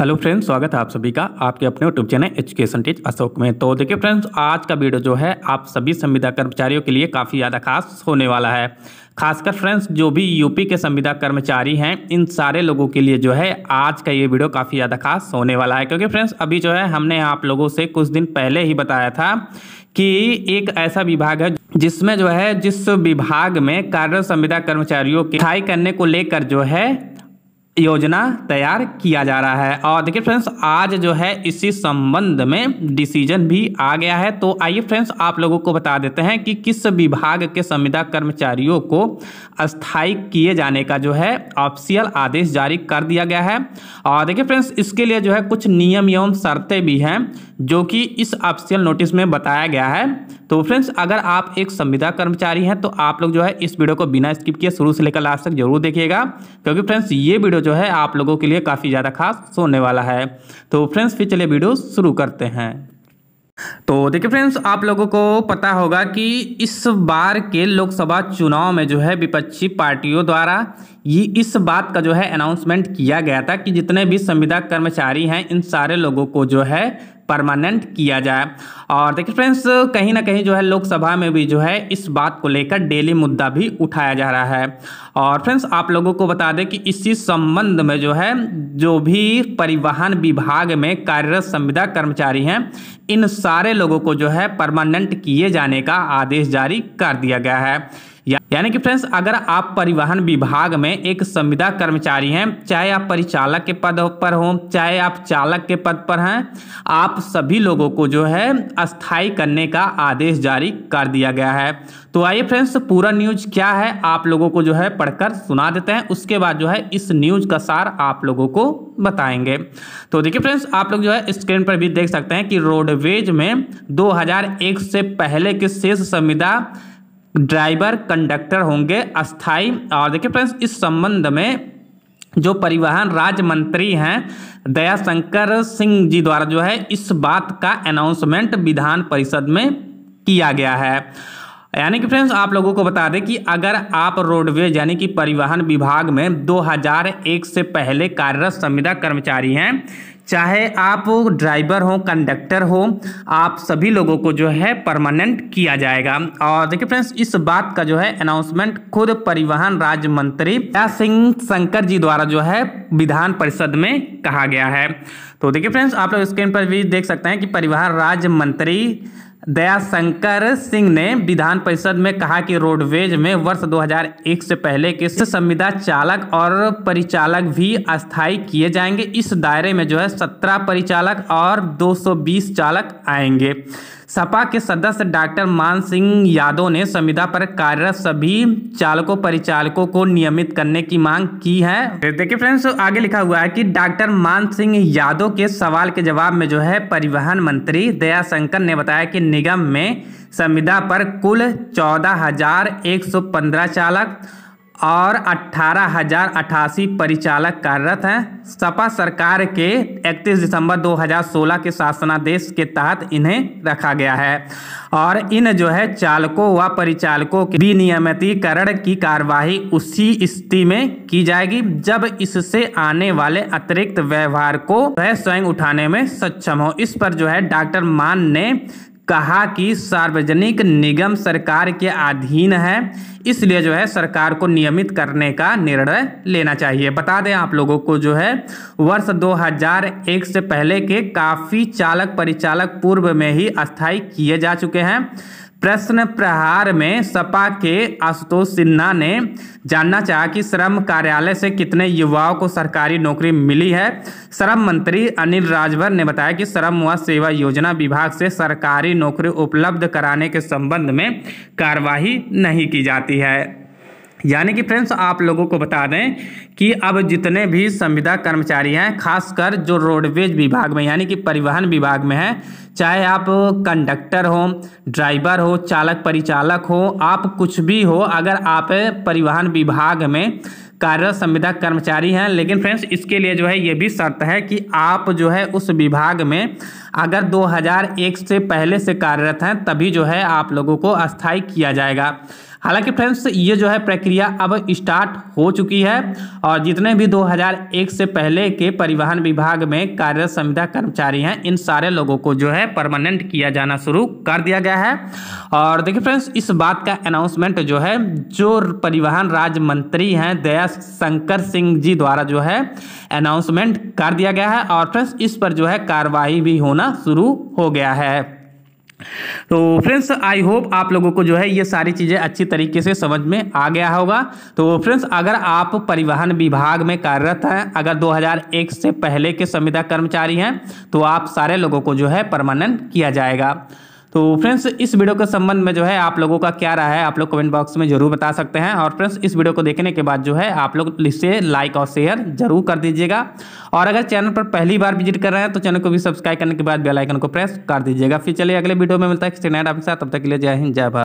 hello friends स्वागत है आप सभी का आपके अपने YouTube channel education teach Ashok में तो देखिए फ्रेंड्स आज का वीडियो जो है आप सभी संविदा कर्मचारियों के लिए काफ़ी ज़्यादा खास होने वाला है खासकर फ्रेंड्स जो भी यूपी के संविदा कर्मचारी हैं इन सारे लोगों के लिए जो है आज का ये वीडियो काफ़ी ज़्यादा खास होने वाला है क्योंकि फ्रेंड्स अभी जो है हमने आप लोगों से कुछ दिन पहले ही बताया था कि एक ऐसा विभाग है जिसमें जो है जिस विभाग में कार्य संविदा कर्मचारियों के स्थाई करने को लेकर जो है योजना तैयार किया जा रहा है और देखिए फ्रेंड्स आज जो है इसी संबंध में डिसीजन भी आ गया है तो आइए फ्रेंड्स आप लोगों को बता देते हैं कि किस विभाग के संविदा कर्मचारियों को अस्थायी किए जाने का जो है ऑफिशियल आदेश जारी कर दिया गया है और देखिए फ्रेंड्स इसके लिए जो है कुछ नियम एवं शर्तें भी हैं जो कि इस ऑफिशियल नोटिस में बताया गया है तो फ्रेंड्स अगर आप एक संविदा कर्मचारी हैं तो आप लोग जो है इस वीडियो को बिना स्किप किए शुरू से लेकर लास्ट तक जरूर देखिएगा क्योंकि फ्रेंड्स ये वीडियो जो है आप लोगों के लिए काफ़ी ज़्यादा खास होने वाला है तो फ्रेंड्स फिर चलिए वीडियो शुरू करते हैं तो देखिए फ्रेंड्स आप लोगों को पता होगा कि इस बार के लोकसभा चुनाव में जो है विपक्षी पार्टियों द्वारा ये इस बात का जो है अनाउंसमेंट किया गया था कि जितने भी संविदा कर्मचारी हैं इन सारे लोगों को जो है परमानेंट किया जाए और देखिए फ्रेंड्स कहीं ना कहीं जो है लोकसभा में भी जो है इस बात को लेकर डेली मुद्दा भी उठाया जा रहा है और फ्रेंड्स आप लोगों को बता दें कि इसी संबंध में जो है जो भी परिवहन विभाग में कार्यरत संविदा कर्मचारी हैं इन सारे लोगों को जो है परमानेंट किए जाने का आदेश जारी कर दिया गया है यानी कि फ्रेंड्स अगर आप परिवहन विभाग में एक संविदा कर्मचारी हैं चाहे आप परिचालक के पद पर हों चाहे आप चालक के पद पर हैं आप सभी लोगों को जो है अस्थाई करने का आदेश जारी कर दिया गया है तो आइए फ्रेंड्स पूरा न्यूज क्या है आप लोगों को जो है पढ़कर सुना देते हैं उसके बाद जो है इस न्यूज का सार आप लोगों को बताएंगे तो देखिए फ्रेंड्स आप लोग जो है स्क्रीन पर भी देख सकते हैं कि रोडवेज में दो से पहले के शेष संविदा ड्राइवर कंडक्टर होंगे अस्थाई और देखिए फ्रेंड्स इस संबंध में जो परिवहन राज्य मंत्री हैं दयाशंकर सिंह जी द्वारा जो है इस बात का अनाउंसमेंट विधान परिषद में किया गया है यानी कि फ्रेंड्स आप लोगों को बता दें कि अगर आप रोडवेज यानी कि परिवहन विभाग में 2001 से पहले कार्यरत संविदा कर्मचारी हैं चाहे आप ड्राइवर हो कंडक्टर हो आप सभी लोगों को जो है परमानेंट किया जाएगा और देखिए फ्रेंड्स इस बात का जो है अनाउंसमेंट खुद परिवहन राज्य मंत्री सिंह शंकर जी द्वारा जो है विधान परिषद में कहा गया है तो देखिए फ्रेंड्स आप लोग स्क्रीन पर भी देख सकते हैं कि परिवहन राज्य मंत्री दयाशंकर सिंह ने विधान परिषद में कहा कि रोडवेज में वर्ष 2001 से पहले के संविदा चालक और परिचालक भी अस्थायी किए जाएंगे इस दायरे में जो है 17 परिचालक और 220 चालक आएंगे सपा के सदस्य डॉक्टर मान सिंह यादव ने संविदा पर कार्यरत सभी चालकों परिचालकों को नियमित करने की मांग की है देखिए फ्रेंड्स आगे लिखा हुआ है कि डॉक्टर मान सिंह यादव के सवाल के जवाब में जो है परिवहन मंत्री दयाशंकर ने बताया कि निगम में संविदा पर कुल चौदह हजार एक सौ पंद्रह चालक और अट्ठारह हजार अठासी परिचालक कार्यरत हैं सपा सरकार के 31 दिसंबर 2016 के शासनादेश के तहत इन्हें रखा गया है और इन जो है चालकों व परिचालकों के विनियमितीकरण की कार्यवाही उसी स्थिति में की जाएगी जब इससे आने वाले अतिरिक्त व्यवहार को वह स्वयं उठाने में सक्षम हो इस पर जो है डॉक्टर मान ने कहा कि सार्वजनिक निगम सरकार के अधीन है इसलिए जो है सरकार को नियमित करने का निर्णय लेना चाहिए बता दें आप लोगों को जो है वर्ष 2001 से पहले के काफ़ी चालक परिचालक पूर्व में ही अस्थाई किए जा चुके हैं प्रश्न प्रहार में सपा के आशुतोष सिन्हा ने जानना चाहा कि श्रम कार्यालय से कितने युवाओं को सरकारी नौकरी मिली है श्रम मंत्री अनिल राजभर ने बताया कि श्रम व सेवा योजना विभाग से सरकारी नौकरी उपलब्ध कराने के संबंध में कार्यवाही नहीं की जाती है यानी कि फ्रेंड्स आप लोगों को बता दें कि अब जितने भी संविदा कर्मचारी हैं खासकर जो रोडवेज विभाग में यानी कि परिवहन विभाग में हैं चाहे आप कंडक्टर हो ड्राइवर हो चालक परिचालक हो आप कुछ भी हो अगर आप परिवहन विभाग में कार्यरत संविदा कर्मचारी हैं लेकिन फ्रेंड्स इसके लिए जो है ये भी शर्त है कि आप जो है उस विभाग में अगर 2001 से पहले से कार्यरत हैं तभी जो है आप लोगों को अस्थायी किया जाएगा हालांकि फ्रेंड्स ये जो है प्रक्रिया अब स्टार्ट हो चुकी है और जितने भी 2001 से पहले के परिवहन विभाग में कार्यरत संविदा कर्मचारी हैं इन सारे लोगों को जो है परमानेंट किया जाना शुरू कर दिया गया है और देखिए फ्रेंड्स इस बात का अनाउंसमेंट जो है जो परिवहन राज्य मंत्री हैं दया शंकर सिंह जी द्वारा जो है अनाउंसमेंट कर दिया गया है और फ्रेंड्स इस पर जो है कार्रवाई भी होना शुरू हो गया है तो फ्रेंड्स आई होप आप लोगों को जो है ये सारी चीज़ें अच्छी तरीके से समझ में आ गया होगा तो फ्रेंड्स अगर आप परिवहन विभाग में कार्यरत हैं अगर 2001 से पहले के संविदा कर्मचारी हैं तो आप सारे लोगों को जो है परमानेंट किया जाएगा तो फ्रेंड्स इस वीडियो के संबंध में जो है आप लोगों का क्या रहा है आप लोग कमेंट बॉक्स में जरूर बता सकते हैं और फ्रेंड्स इस वीडियो को देखने के बाद जो है आप लोग इसे लाइक और शेयर जरूर कर दीजिएगा और अगर चैनल पर पहली बार विजिट कर रहे हैं तो चैनल को भी सब्सक्राइब करने के बाद बेलाइकन को प्रेस कर दीजिएगा फिर चलिए अगले वीडियो में मिलता है तब तक के लिए जय हिंद जय भारत